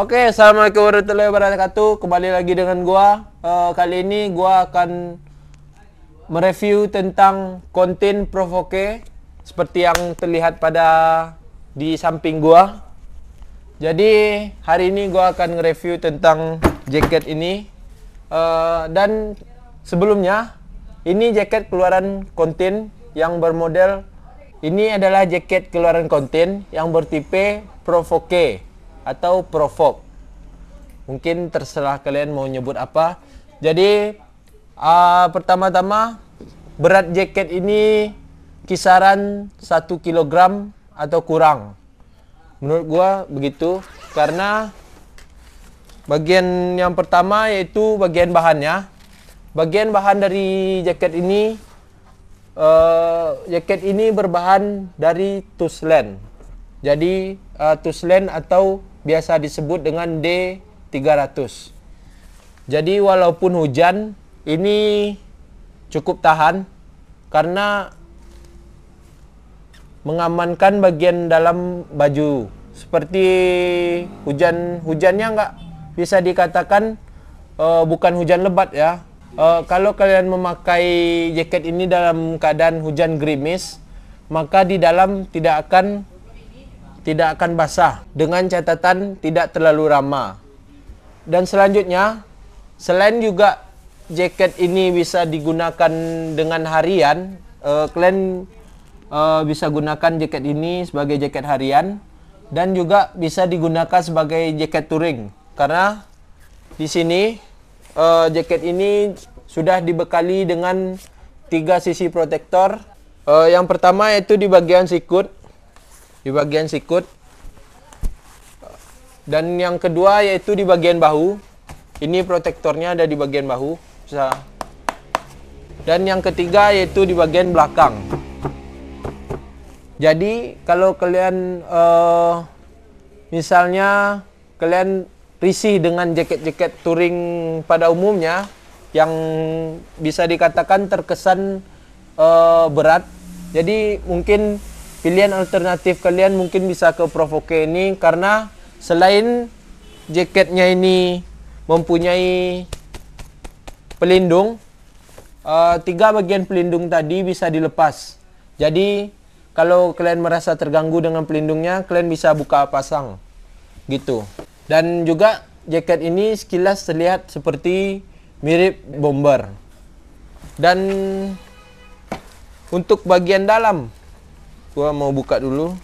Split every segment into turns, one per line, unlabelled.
Oke, okay, assalamualaikum warahmatullahi wabarakatuh. Kembali lagi dengan gua. Uh, kali ini gua akan mereview tentang konten provoke seperti yang terlihat pada di samping gua. Jadi hari ini gua akan nge-review tentang jaket ini. Uh, dan sebelumnya ini jaket keluaran konten yang bermodel ini adalah jaket keluaran konten yang bertipe provoke atau provok Mungkin terserah kalian mau nyebut apa. Jadi uh, pertama-tama berat jaket ini kisaran 1 kg atau kurang. Menurut gua begitu karena bagian yang pertama yaitu bagian bahannya. Bagian bahan dari jaket ini uh, jaket ini berbahan dari tuslen. Jadi uh, tuslen atau biasa disebut dengan D300. Jadi walaupun hujan ini cukup tahan karena mengamankan bagian dalam baju seperti hujan hujannya nggak bisa dikatakan uh, bukan hujan lebat ya uh, kalau kalian memakai jaket ini dalam keadaan hujan gerimis maka di dalam tidak akan tidak akan basah dengan catatan tidak terlalu ramah. Dan selanjutnya, selain juga jaket ini bisa digunakan dengan harian, uh, kalian uh, bisa gunakan jaket ini sebagai jaket harian dan juga bisa digunakan sebagai jaket touring karena di sini uh, jaket ini sudah dibekali dengan tiga sisi protektor. Uh, yang pertama yaitu di bagian sikut di bagian sikut dan yang kedua yaitu di bagian bahu ini protektornya ada di bagian bahu bisa dan yang ketiga yaitu di bagian belakang jadi kalau kalian uh, misalnya kalian risih dengan jaket-jaket touring pada umumnya yang bisa dikatakan terkesan uh, berat. Jadi mungkin pilihan alternatif kalian mungkin bisa ke Provoke ini karena selain jaketnya ini mempunyai pelindung uh, tiga bagian pelindung tadi bisa dilepas jadi kalau kalian merasa terganggu dengan pelindungnya kalian bisa buka pasang gitu dan juga jaket ini sekilas terlihat seperti mirip bomber dan untuk bagian dalam gua mau buka dulu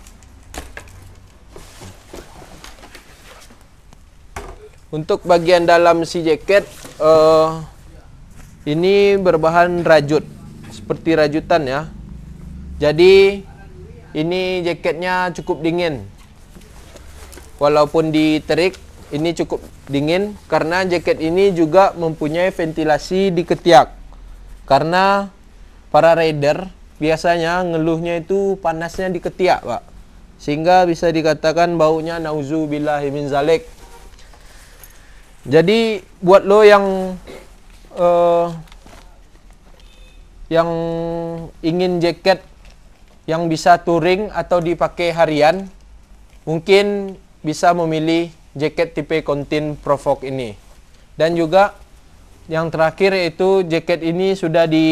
untuk bagian dalam si jaket uh, ini berbahan rajut seperti rajutan ya jadi ini jaketnya cukup dingin walaupun diterik ini cukup dingin karena jaket ini juga mempunyai ventilasi di ketiak karena para rider biasanya ngeluhnya itu panasnya di ketiak, Pak. Sehingga bisa dikatakan baunya nauzubillahi min zalik. Jadi buat lo yang uh, yang ingin jaket yang bisa touring atau dipakai harian, mungkin bisa memilih jaket tipe kontin provok ini. Dan juga yang terakhir yaitu jaket ini sudah di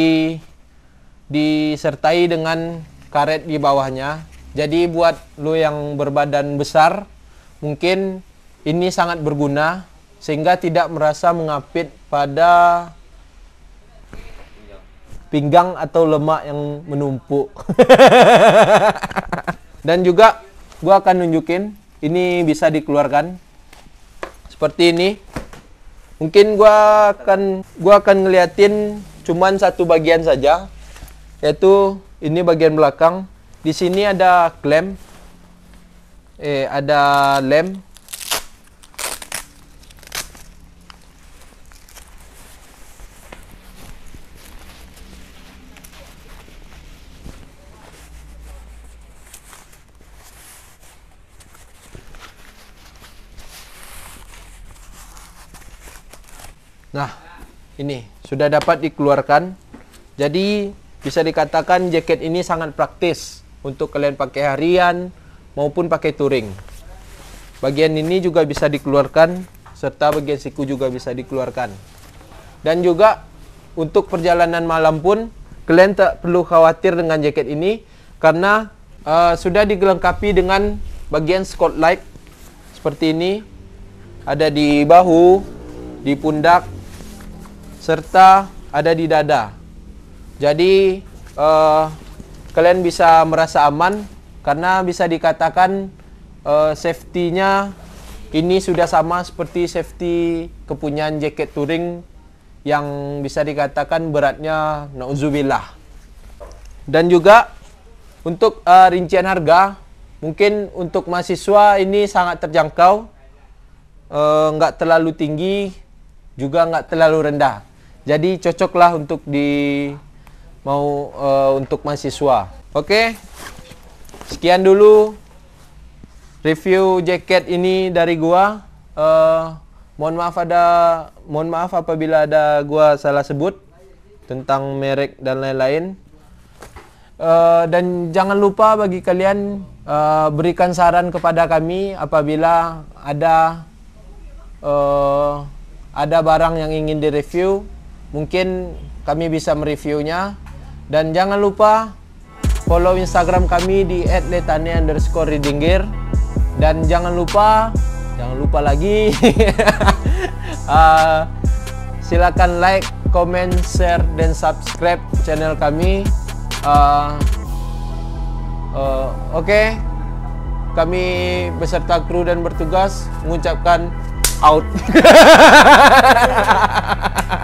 disertai dengan karet di bawahnya. Jadi buat lo yang berbadan besar mungkin ini sangat berguna sehingga tidak merasa mengapit pada pinggang atau lemak yang menumpuk. Dan juga gue akan nunjukin ini bisa dikeluarkan seperti ini. Mungkin gue akan gua akan ngeliatin cuman satu bagian saja yaitu ini bagian belakang. Di sini ada klem, eh ada lem. Nah, ini sudah dapat dikeluarkan. Jadi bisa dikatakan jaket ini sangat praktis untuk kalian pakai harian maupun pakai touring. Bagian ini juga bisa dikeluarkan serta bagian siku juga bisa dikeluarkan. Dan juga untuk perjalanan malam pun kalian tak perlu khawatir dengan jaket ini karena uh, sudah dilengkapi dengan bagian Scott seperti ini ada di bahu, di pundak serta ada di dada. Jadi uh, kalian bisa merasa aman karena bisa dikatakan uh, safety-nya ini sudah sama seperti safety kepunyaan jaket touring yang bisa dikatakan beratnya nauzubillah. Dan juga untuk uh, rincian harga mungkin untuk mahasiswa ini sangat terjangkau nggak uh, terlalu tinggi juga nggak terlalu rendah jadi cocoklah untuk di mau uh, untuk mahasiswa. Oke. Okay? Sekian dulu review jaket ini dari gua. Uh, mohon maaf ada mohon maaf apabila ada gua salah sebut tentang merek dan lain-lain. Uh, dan jangan lupa bagi kalian uh, berikan saran kepada kami apabila ada uh, ada barang yang ingin direview, mungkin kami bisa mereviewnya dan jangan lupa follow Instagram kami di @letane Dan jangan lupa, jangan lupa lagi, uh, silakan like, comment, share, dan subscribe channel kami. Uh, uh, Oke, okay. kami beserta kru dan bertugas mengucapkan out.